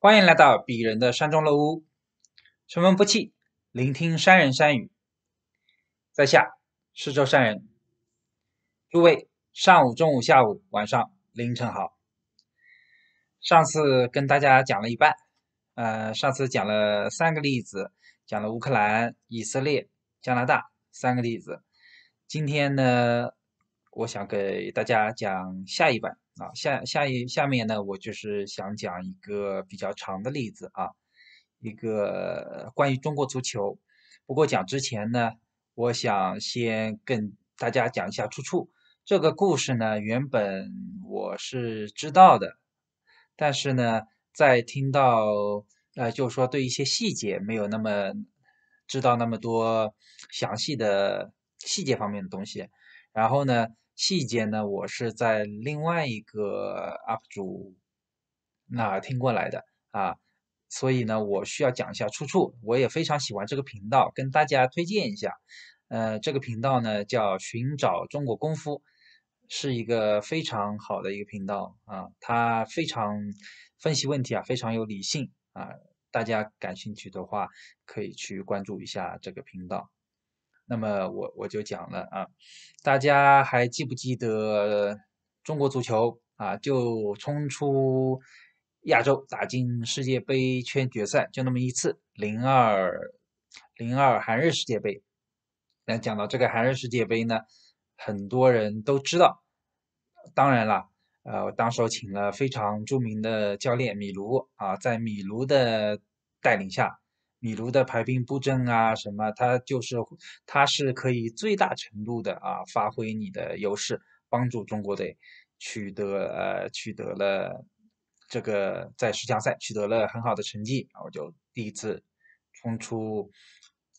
欢迎来到鄙人的山中陋屋，沉风不弃，聆听山人山语。在下是舟山人。诸位，上午、中午、下午、晚上、凌晨好。上次跟大家讲了一半，呃，上次讲了三个例子，讲了乌克兰、以色列、加拿大三个例子。今天呢？我想给大家讲下一版啊，下下一下面呢，我就是想讲一个比较长的例子啊，一个关于中国足球。不过讲之前呢，我想先跟大家讲一下出处。这个故事呢，原本我是知道的，但是呢，在听到呃，就是说对一些细节没有那么知道那么多详细的细节方面的东西，然后呢。细节呢，我是在另外一个 UP 主那听过来的啊，所以呢，我需要讲一下出处。我也非常喜欢这个频道，跟大家推荐一下。呃，这个频道呢叫“寻找中国功夫”，是一个非常好的一个频道啊，它非常分析问题啊，非常有理性啊。大家感兴趣的话，可以去关注一下这个频道。那么我我就讲了啊，大家还记不记得中国足球啊，就冲出亚洲打进世界杯圈决赛，就那么一次，零二零二韩日世界杯。讲到这个韩日世界杯呢，很多人都知道。当然了，呃，我当时请了非常著名的教练米卢啊，在米卢的带领下。米卢的排兵布阵啊，什么，他就是，他是可以最大程度的啊，发挥你的优势，帮助中国队取得呃取得了这个在十强赛取得了很好的成绩我就第一次冲出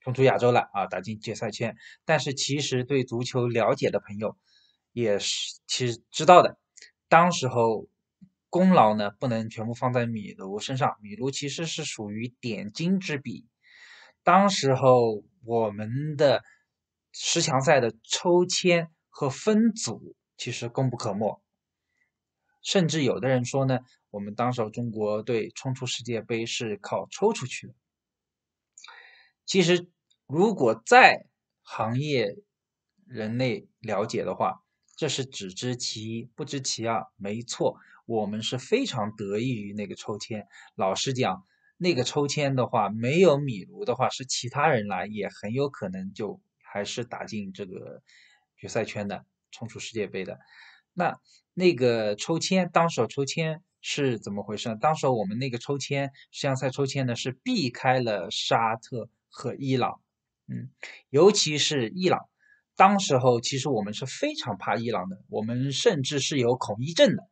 冲出亚洲了啊，打进决赛圈。但是其实对足球了解的朋友也是其实知道的，当时候。功劳呢不能全部放在米卢身上，米卢其实是属于点睛之笔。当时候我们的十强赛的抽签和分组其实功不可没，甚至有的人说呢，我们当时候中国队冲出世界杯是靠抽出去的。其实如果在行业人类了解的话，这是只知其一不知其二，没错。我们是非常得益于那个抽签。老实讲，那个抽签的话，没有米卢的话，是其他人来，也很有可能就还是打进这个决赛圈的，冲出世界杯的。那那个抽签，当时候抽签是怎么回事？当时候我们那个抽签，世项赛抽签呢，是避开了沙特和伊朗，嗯，尤其是伊朗。当时候其实我们是非常怕伊朗的，我们甚至是有恐伊症的。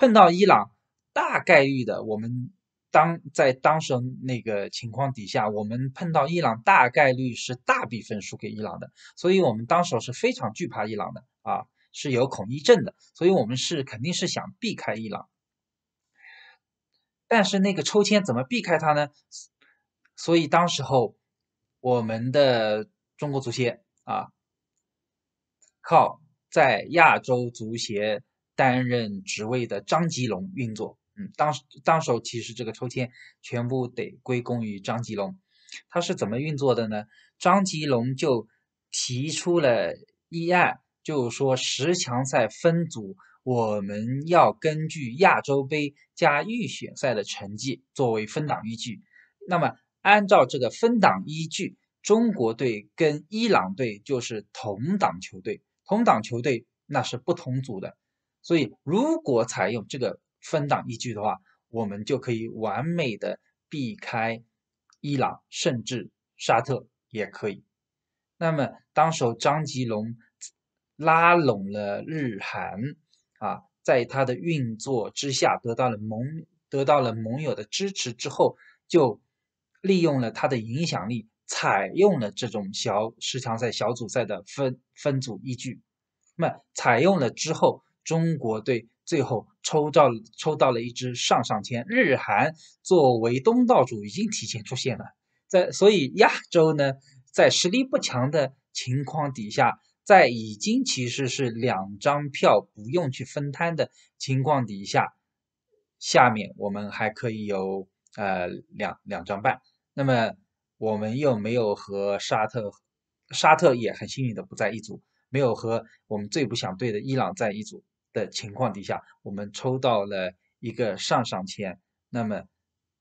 碰到伊朗大概率的，我们当在当时那个情况底下，我们碰到伊朗大概率是大比分输给伊朗的，所以我们当时候是非常惧怕伊朗的啊，是有恐伊症的，所以我们是肯定是想避开伊朗，但是那个抽签怎么避开他呢？所以当时候我们的中国足协啊，靠在亚洲足协。担任职位的张吉龙运作，嗯，当时当时候其实这个抽签全部得归功于张吉龙，他是怎么运作的呢？张吉龙就提出了议案，就是说十强赛分组，我们要根据亚洲杯加预选赛的成绩作为分档依据。那么按照这个分档依据，中国队跟伊朗队就是同档球队，同档球队那是不同组的。所以，如果采用这个分档依据的话，我们就可以完美的避开伊朗，甚至沙特也可以。那么，当时候张吉龙拉拢了日韩，啊，在他的运作之下，得到了盟得到了盟友的支持之后，就利用了他的影响力，采用了这种小十强赛小组赛的分分组依据。那么，采用了之后。中国队最后抽到抽到了一支上上签，日韩作为东道主已经提前出现了，在所以亚洲呢，在实力不强的情况底下，在已经其实是两张票不用去分摊的情况底下，下面我们还可以有呃两两张半，那么我们又没有和沙特，沙特也很幸运的不在一组，没有和我们最不想对的伊朗在一组。的情况底下，我们抽到了一个上上签，那么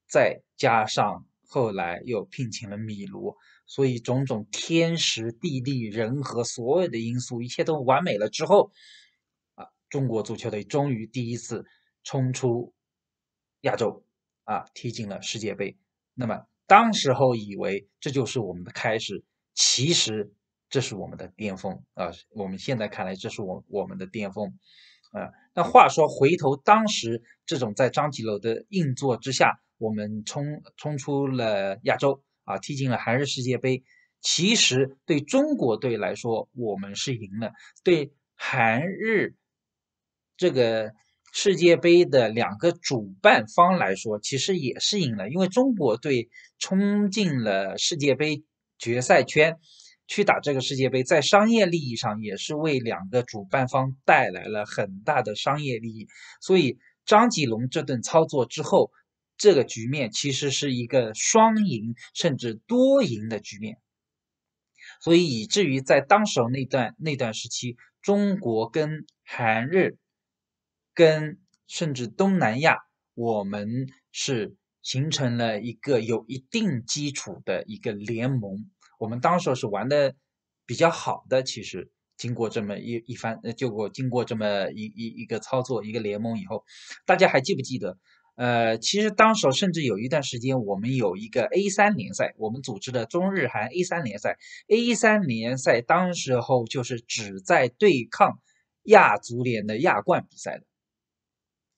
再加上后来又聘请了米卢，所以种种天时地利人和所有的因素，一切都完美了之后，啊，中国足球队终于第一次冲出亚洲啊，踢进了世界杯。那么当时候以为这就是我们的开始，其实这是我们的巅峰啊！我们现在看来，这是我我们的巅峰。啊，那话说回头，当时这种在张继楼的硬座之下，我们冲冲出了亚洲啊，踢进了韩日世界杯。其实对中国队来说，我们是赢了；对韩日这个世界杯的两个主办方来说，其实也是赢了，因为中国队冲进了世界杯决赛圈。去打这个世界杯，在商业利益上也是为两个主办方带来了很大的商业利益，所以张吉龙这顿操作之后，这个局面其实是一个双赢甚至多赢的局面，所以以至于在当时那段那段时期，中国跟韩日，跟甚至东南亚，我们是形成了一个有一定基础的一个联盟。我们当时是玩的比较好的，其实经过这么一一番，呃，就我经过这么一一一个操作，一个联盟以后，大家还记不记得？呃，其实当时甚至有一段时间，我们有一个 A 三联赛，我们组织的中日韩 A 三联赛，A 三联赛当时候就是旨在对抗亚足联的亚冠比赛的，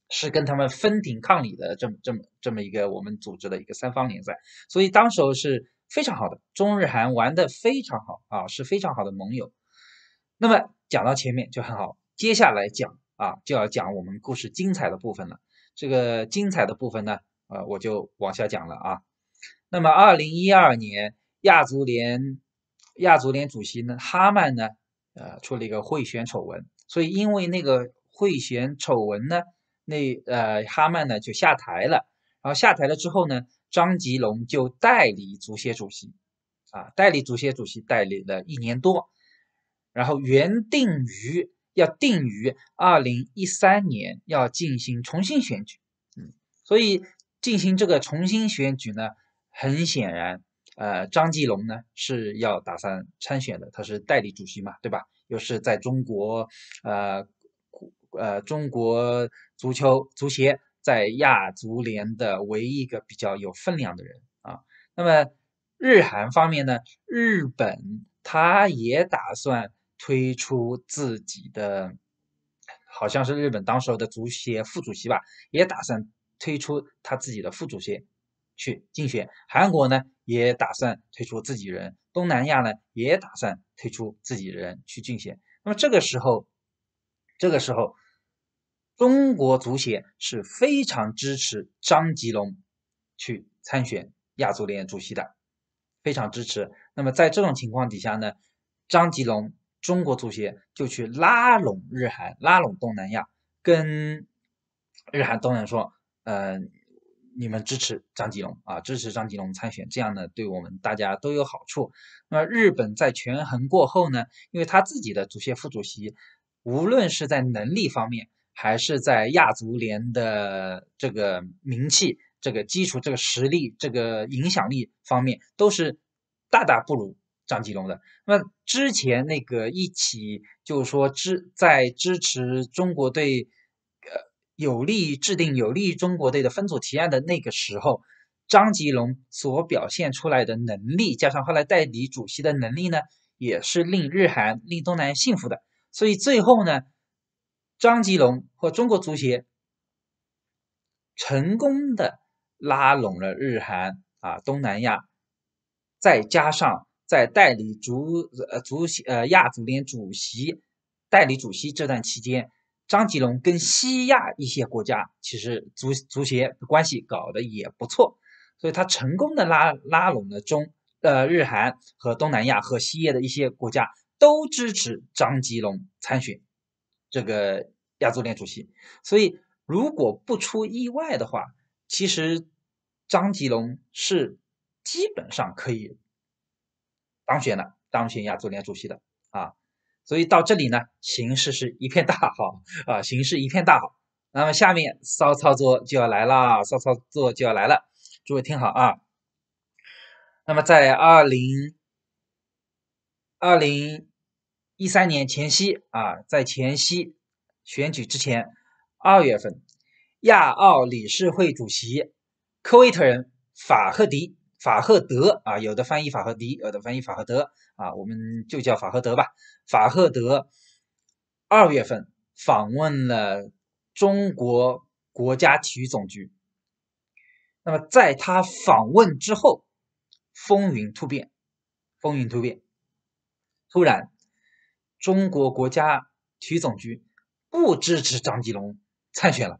是跟他们分庭抗礼的这么这么这么一个我们组织的一个三方联赛，所以当时候是。非常好的，中日韩玩得非常好啊，是非常好的盟友。那么讲到前面就很好，接下来讲啊就要讲我们故事精彩的部分了。这个精彩的部分呢，呃，我就往下讲了啊。那么二零一二年亚足联，亚足联主席呢哈曼呢，呃，出了一个贿选丑闻，所以因为那个贿选丑闻呢，那呃哈曼呢就下台了，然后下台了之后呢。张吉龙就代理足协主席，啊，代理足协主席代理了一年多，然后原定于要定于二零一三年要进行重新选举，嗯，所以进行这个重新选举呢，很显然，呃，张继龙呢是要打算参选的，他是代理主席嘛，对吧？又是在中国，呃，呃，中国足球足协。在亚足联的唯一一个比较有分量的人啊，那么日韩方面呢？日本他也打算推出自己的，好像是日本当时的足协副主席吧，也打算推出他自己的副主席去竞选。韩国呢也打算推出自己人，东南亚呢也打算推出自己人去竞选。那么这个时候，这个时候。中国足协是非常支持张吉龙去参选亚足联主席的，非常支持。那么在这种情况底下呢，张吉龙中国足协就去拉拢日韩，拉拢东南亚，跟日韩、东南说：“呃，你们支持张吉龙啊，支持张吉龙参选，这样呢，对我们大家都有好处。”那么日本在权衡过后呢，因为他自己的足协副主席，无论是在能力方面，还是在亚足联的这个名气、这个基础、这个实力、这个影响力方面，都是大大不如张吉龙的。那之前那个一起就是说支在支持中国队，呃，有利于制定有利于中国队的分组提案的那个时候，张吉龙所表现出来的能力，加上后来代理主席的能力呢，也是令日韩、令东南亚信服的。所以最后呢。张吉龙和中国足协成功的拉拢了日韩啊东南亚，再加上在代理足呃足协呃亚足联主席代理主席这段期间，张吉龙跟西亚一些国家其实足足协的关系搞得也不错，所以他成功的拉拉拢了中呃日韩和东南亚和西亚的一些国家都支持张吉龙参选这个。亚足联主席，所以如果不出意外的话，其实张吉龙是基本上可以当选了，当选亚足联主席的啊。所以到这里呢，形势是一片大好啊，形势一片大好。那么下面骚操作就要来了，骚操作就要来了，诸位听好啊。那么在二零二零一三年前夕啊，在前夕。选举之前，二月份，亚奥理事会主席，科威特人法赫迪法赫德啊，有的翻译法赫迪，有的翻译法赫德啊，我们就叫法赫德吧。法赫德二月份访问了中国国家体育总局。那么在他访问之后，风云突变，风云突变，突然，中国国家体育总局。不支持张吉龙参选了，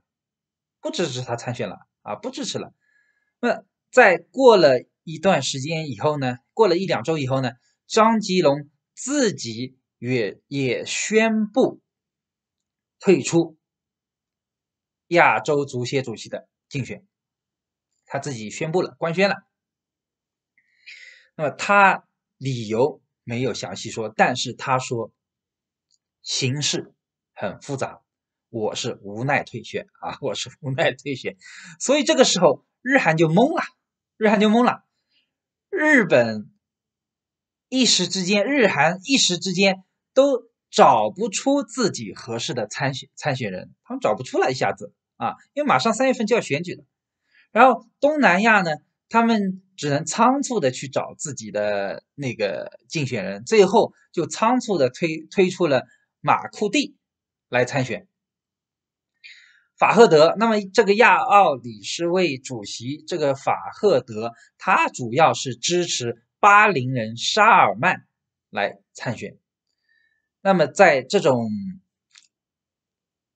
不支持他参选了啊！不支持了。那在过了一段时间以后呢？过了一两周以后呢？张吉龙自己也也宣布退出亚洲足协主席的竞选，他自己宣布了，官宣了。那么他理由没有详细说，但是他说形势。很复杂，我是无奈退选啊，我是无奈退选。所以这个时候，日韩就懵了，日韩就懵了。日本一时之间，日韩一时之间都找不出自己合适的参选参选人，他们找不出来一下子啊，因为马上三月份就要选举了。然后东南亚呢，他们只能仓促的去找自己的那个竞选人，最后就仓促的推推出了马库蒂。来参选，法赫德。那么这个亚奥理事会主席，这个法赫德，他主要是支持巴林人沙尔曼来参选。那么在这种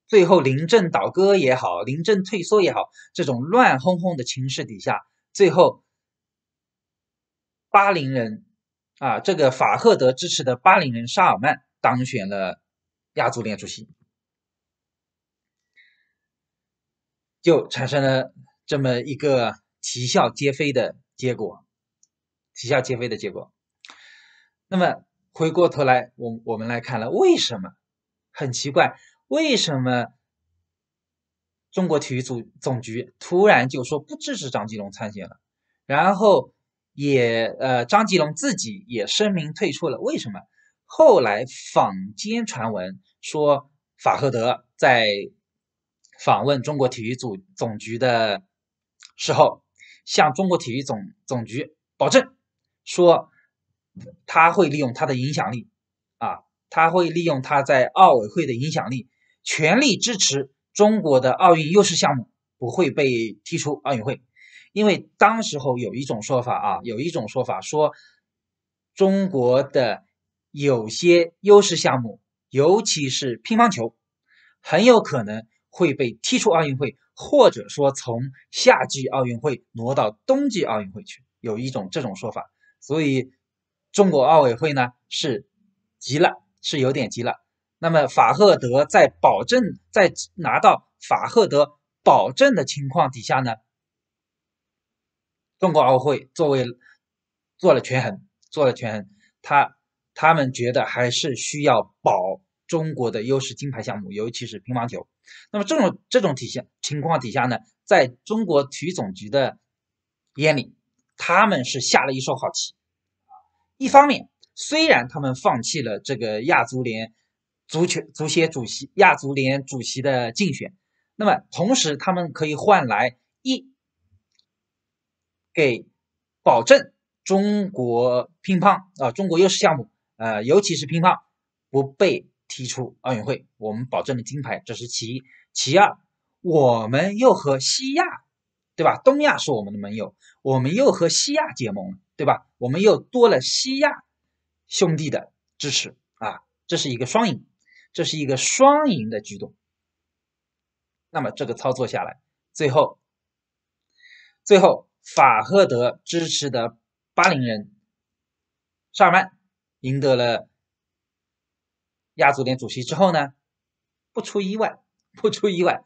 最后临阵倒戈也好，临阵退缩也好，这种乱哄哄的情势底下，最后巴林人啊，这个法赫德支持的巴林人沙尔曼当选了亚足联主席。就产生了这么一个啼笑皆非的结果，啼笑皆非的结果。那么回过头来，我我们来看了，为什么很奇怪？为什么中国体育总总局突然就说不支持张继龙参选了？然后也呃，张继龙自己也声明退出了。为什么？后来坊间传闻说法赫德在。访问中国体育总总局的时候，向中国体育总总局保证说，他会利用他的影响力，啊，他会利用他在奥委会的影响力，全力支持中国的奥运优势项目不会被踢出奥运会，因为当时候有一种说法啊，有一种说法说，中国的有些优势项目，尤其是乒乓球，很有可能。会被踢出奥运会，或者说从夏季奥运会挪到冬季奥运会去，有一种这种说法。所以中国奥委会呢是急了，是有点急了。那么法赫德在保证在拿到法赫德保证的情况底下呢，中国奥委会作为做了权衡，做了权衡，他他们觉得还是需要保中国的优势金牌项目，尤其是乒乓球。那么这种这种体现情况底下呢，在中国体育总局的眼里，他们是下了一手好棋。一方面，虽然他们放弃了这个亚足联足球足协主席、亚足联主席的竞选，那么同时他们可以换来一给保证中国乒乓啊，中国优势项目呃，尤其是乒乓不被。提出奥运会，我们保证了金牌，这是其一；其二，我们又和西亚，对吧？东亚是我们的盟友，我们又和西亚结盟，对吧？我们又多了西亚兄弟的支持啊，这是一个双赢，这是一个双赢的举动。那么这个操作下来，最后，最后法赫德支持的巴林人沙尔曼赢得了。亚足联主席之后呢，不出意外，不出意外，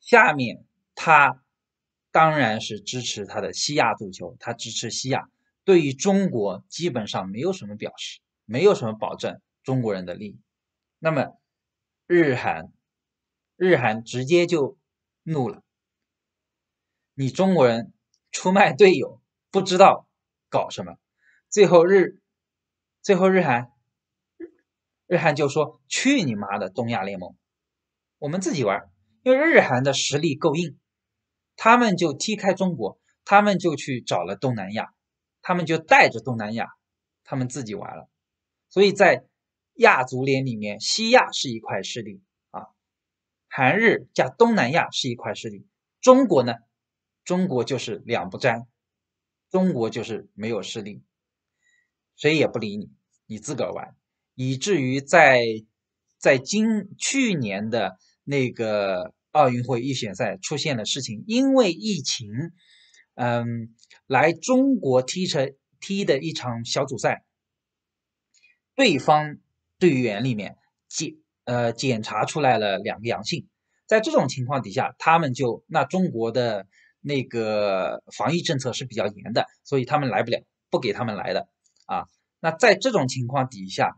下面他当然是支持他的西亚足球，他支持西亚。对于中国，基本上没有什么表示，没有什么保证中国人的利益。那么日韩，日韩直接就怒了，你中国人出卖队友，不知道搞什么？最后日，最后日韩。日韩就说：“去你妈的东亚联盟，我们自己玩。”因为日韩的实力够硬，他们就踢开中国，他们就去找了东南亚，他们就带着东南亚，他们自己玩了。所以在亚足联里面，西亚是一块势力啊，韩日加东南亚是一块势力。中国呢，中国就是两不沾，中国就是没有势力，谁也不理你，你自个儿玩。以至于在在今去年的那个奥运会预选赛出现了事情，因为疫情，嗯，来中国踢成踢的一场小组赛，对方队员里面检呃检查出来了两个阳性，在这种情况底下，他们就那中国的那个防疫政策是比较严的，所以他们来不了，不给他们来的啊。那在这种情况底下。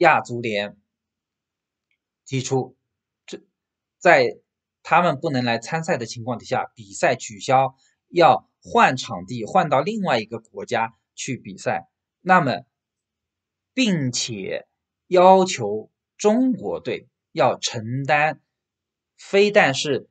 亚足联提出，这在他们不能来参赛的情况底下，比赛取消，要换场地，换到另外一个国家去比赛。那么，并且要求中国队要承担，非但是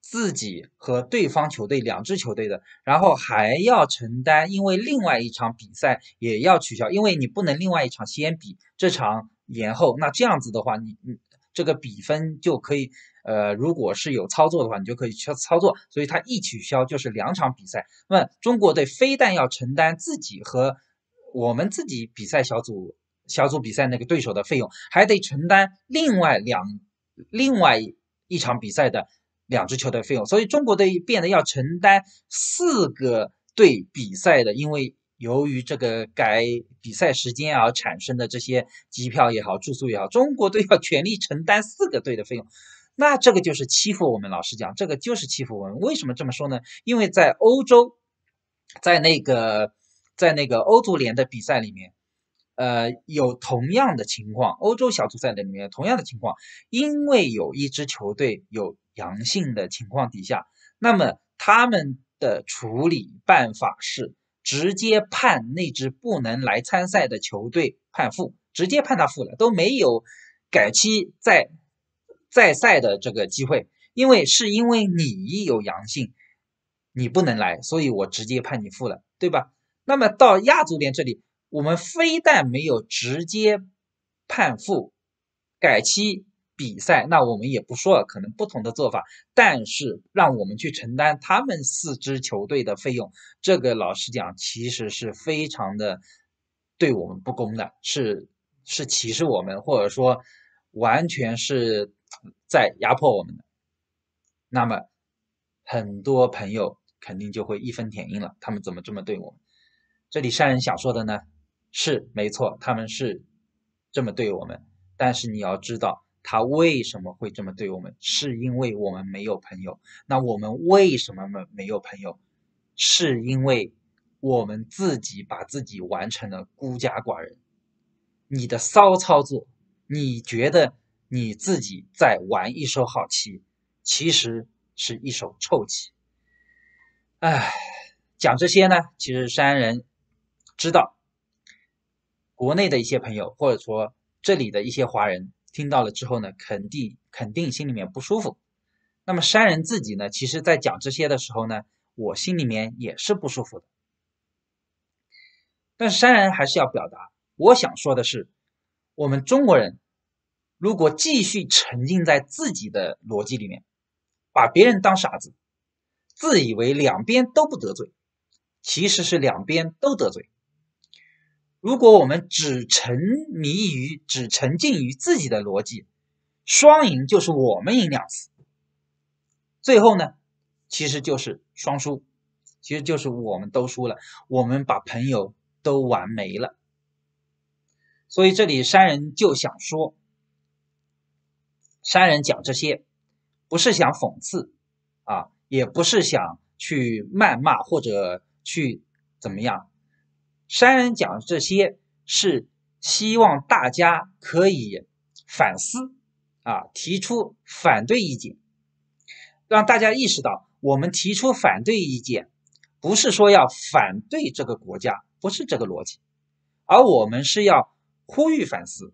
自己和对方球队两支球队的，然后还要承担，因为另外一场比赛也要取消，因为你不能另外一场先比这场。延后，那这样子的话，你你这个比分就可以，呃，如果是有操作的话，你就可以去操作。所以它一取消就是两场比赛。那中国队非但要承担自己和我们自己比赛小组小组比赛那个对手的费用，还得承担另外两另外一场比赛的两支球队费用。所以中国队变得要承担四个队比赛的，因为。由于这个改比赛时间而产生的这些机票也好，住宿也好，中国队要全力承担四个队的费用。那这个就是欺负我们。老实讲，这个就是欺负我们。为什么这么说呢？因为在欧洲，在那个在那个欧足联的比赛里面，呃，有同样的情况，欧洲小组赛的里面同样的情况，因为有一支球队有阳性的情况底下，那么他们的处理办法是。直接判那支不能来参赛的球队判负，直接判他负了，都没有改期再再赛的这个机会，因为是因为你有阳性，你不能来，所以我直接判你负了，对吧？那么到亚足联这里，我们非但没有直接判负，改期。比赛，那我们也不说了，可能不同的做法，但是让我们去承担他们四支球队的费用，这个老实讲，其实是非常的对我们不公的，是是歧视我们，或者说完全是在压迫我们。那么，很多朋友肯定就会义愤填膺了，他们怎么这么对我们？这里山人想说的呢，是没错，他们是这么对我们，但是你要知道。他为什么会这么对我们？是因为我们没有朋友。那我们为什么没没有朋友？是因为我们自己把自己玩成了孤家寡人。你的骚操作，你觉得你自己在玩一手好棋，其实是一手臭棋。哎，讲这些呢，其实山人知道，国内的一些朋友，或者说这里的一些华人。听到了之后呢，肯定肯定心里面不舒服。那么山人自己呢，其实在讲这些的时候呢，我心里面也是不舒服的。但是山人还是要表达，我想说的是，我们中国人如果继续沉浸在自己的逻辑里面，把别人当傻子，自以为两边都不得罪，其实是两边都得罪。如果我们只沉迷于、只沉浸于自己的逻辑，双赢就是我们赢两次。最后呢，其实就是双输，其实就是我们都输了，我们把朋友都玩没了。所以这里山人就想说，山人讲这些，不是想讽刺啊，也不是想去谩骂或者去怎么样。山人讲这些是希望大家可以反思啊，提出反对意见，让大家意识到我们提出反对意见，不是说要反对这个国家，不是这个逻辑，而我们是要呼吁反思，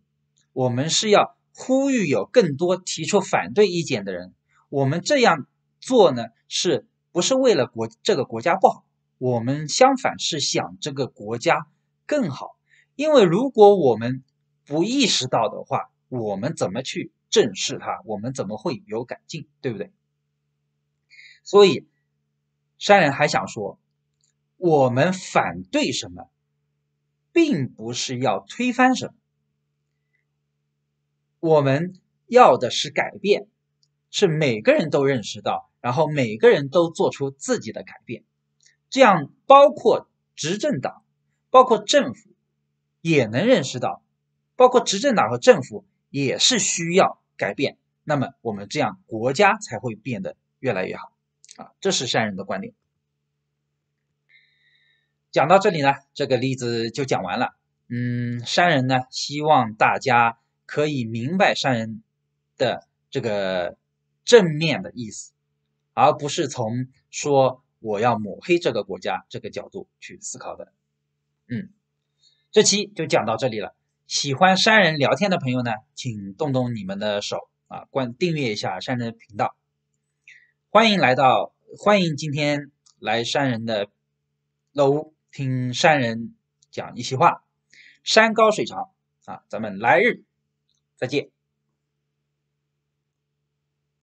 我们是要呼吁有更多提出反对意见的人。我们这样做呢，是不是为了国这个国家不好？我们相反是想这个国家更好，因为如果我们不意识到的话，我们怎么去正视它？我们怎么会有改进？对不对？所以，山人还想说，我们反对什么，并不是要推翻什么，我们要的是改变，是每个人都认识到，然后每个人都做出自己的改变。这样，包括执政党，包括政府，也能认识到，包括执政党和政府也是需要改变。那么，我们这样国家才会变得越来越好啊！这是山人的观点。讲到这里呢，这个例子就讲完了。嗯，山人呢，希望大家可以明白山人的这个正面的意思，而不是从说。我要抹黑这个国家，这个角度去思考的。嗯，这期就讲到这里了。喜欢山人聊天的朋友呢，请动动你们的手啊，关订阅一下山人频道。欢迎来到，欢迎今天来山人的楼屋听山人讲一席话。山高水长啊，咱们来日再见。